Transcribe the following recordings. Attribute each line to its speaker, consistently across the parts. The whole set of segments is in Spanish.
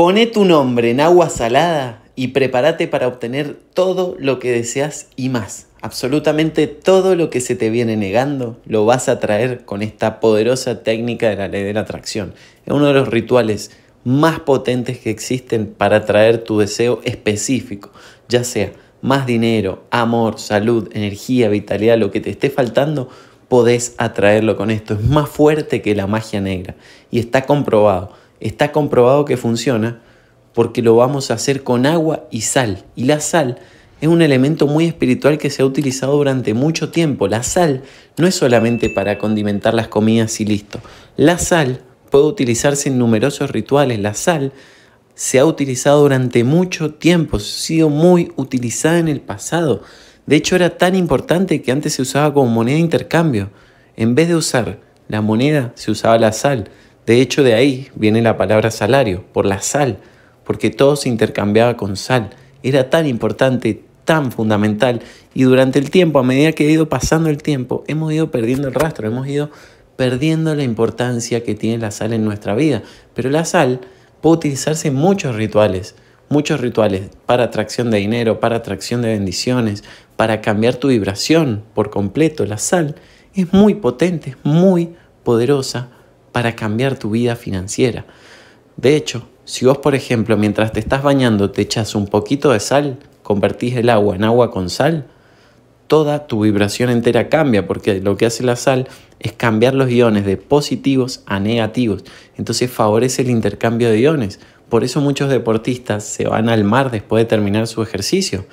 Speaker 1: Pone tu nombre en agua salada y prepárate para obtener todo lo que deseas y más. Absolutamente todo lo que se te viene negando lo vas a traer con esta poderosa técnica de la ley de la atracción. Es uno de los rituales más potentes que existen para atraer tu deseo específico, ya sea más dinero, amor, salud, energía, vitalidad, lo que te esté faltando, podés atraerlo con esto. Es más fuerte que la magia negra y está comprobado está comprobado que funciona porque lo vamos a hacer con agua y sal. Y la sal es un elemento muy espiritual que se ha utilizado durante mucho tiempo. La sal no es solamente para condimentar las comidas y listo. La sal puede utilizarse en numerosos rituales. La sal se ha utilizado durante mucho tiempo, ha sido muy utilizada en el pasado. De hecho, era tan importante que antes se usaba como moneda de intercambio. En vez de usar la moneda, se usaba la sal. De hecho, de ahí viene la palabra salario, por la sal, porque todo se intercambiaba con sal. Era tan importante, tan fundamental, y durante el tiempo, a medida que ha ido pasando el tiempo, hemos ido perdiendo el rastro, hemos ido perdiendo la importancia que tiene la sal en nuestra vida. Pero la sal puede utilizarse en muchos rituales, muchos rituales, para atracción de dinero, para atracción de bendiciones, para cambiar tu vibración por completo. La sal es muy potente, es muy poderosa para cambiar tu vida financiera. De hecho, si vos, por ejemplo, mientras te estás bañando te echas un poquito de sal, convertís el agua en agua con sal, toda tu vibración entera cambia, porque lo que hace la sal es cambiar los iones de positivos a negativos. Entonces favorece el intercambio de iones. Por eso muchos deportistas se van al mar después de terminar su ejercicio,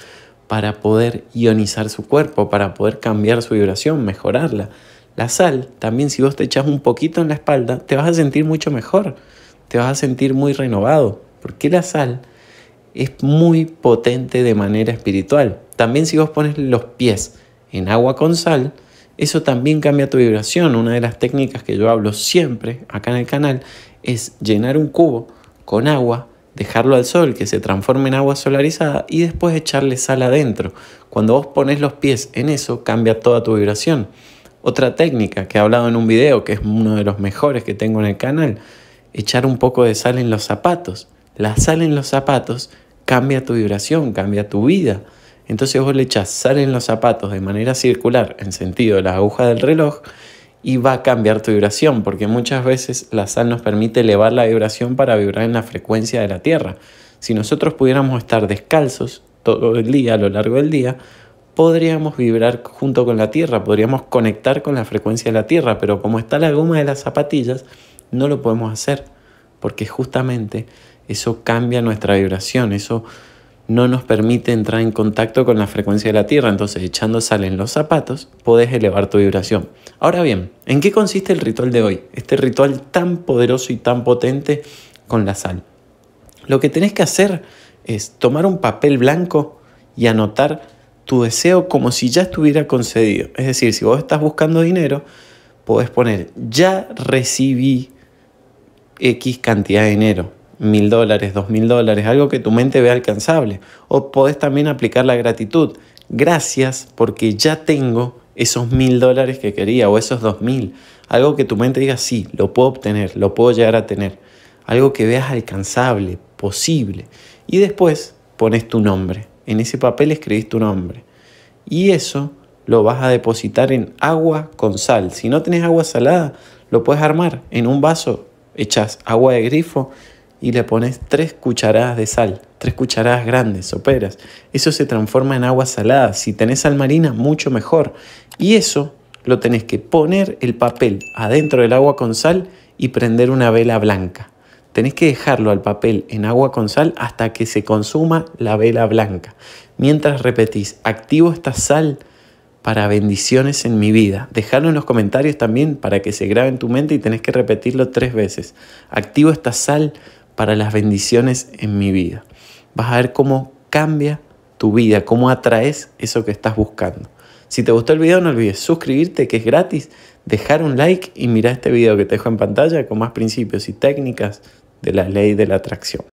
Speaker 1: para poder ionizar su cuerpo, para poder cambiar su vibración, mejorarla. La sal, también si vos te echas un poquito en la espalda, te vas a sentir mucho mejor, te vas a sentir muy renovado, porque la sal es muy potente de manera espiritual. También si vos pones los pies en agua con sal, eso también cambia tu vibración. Una de las técnicas que yo hablo siempre acá en el canal es llenar un cubo con agua, dejarlo al sol, que se transforme en agua solarizada y después echarle sal adentro. Cuando vos pones los pies en eso, cambia toda tu vibración. Otra técnica que he hablado en un video, que es uno de los mejores que tengo en el canal, echar un poco de sal en los zapatos. La sal en los zapatos cambia tu vibración, cambia tu vida. Entonces vos le echas sal en los zapatos de manera circular, en sentido de la aguja del reloj, y va a cambiar tu vibración, porque muchas veces la sal nos permite elevar la vibración para vibrar en la frecuencia de la Tierra. Si nosotros pudiéramos estar descalzos todo el día, a lo largo del día, podríamos vibrar junto con la Tierra, podríamos conectar con la frecuencia de la Tierra, pero como está la goma de las zapatillas, no lo podemos hacer, porque justamente eso cambia nuestra vibración, eso no nos permite entrar en contacto con la frecuencia de la Tierra, entonces echando sal en los zapatos podés elevar tu vibración. Ahora bien, ¿en qué consiste el ritual de hoy? Este ritual tan poderoso y tan potente con la sal. Lo que tenés que hacer es tomar un papel blanco y anotar tu deseo como si ya estuviera concedido. Es decir, si vos estás buscando dinero, podés poner, ya recibí X cantidad de dinero, mil dólares, dos mil dólares, algo que tu mente vea alcanzable. O podés también aplicar la gratitud. Gracias porque ya tengo esos mil dólares que quería o esos dos mil. Algo que tu mente diga, sí, lo puedo obtener, lo puedo llegar a tener. Algo que veas alcanzable, posible. Y después pones tu nombre en ese papel escribís tu nombre. Y eso lo vas a depositar en agua con sal. Si no tenés agua salada, lo puedes armar en un vaso, echas agua de grifo y le pones tres cucharadas de sal, tres cucharadas grandes, soperas. Eso se transforma en agua salada. Si tenés sal marina, mucho mejor. Y eso lo tenés que poner el papel adentro del agua con sal y prender una vela blanca. Tenés que dejarlo al papel en agua con sal hasta que se consuma la vela blanca. Mientras repetís, activo esta sal para bendiciones en mi vida. Dejalo en los comentarios también para que se grabe en tu mente y tenés que repetirlo tres veces. Activo esta sal para las bendiciones en mi vida. Vas a ver cómo cambia tu vida, cómo atraes eso que estás buscando. Si te gustó el video no olvides suscribirte que es gratis, dejar un like y mirar este video que te dejo en pantalla con más principios y técnicas de la ley de la atracción.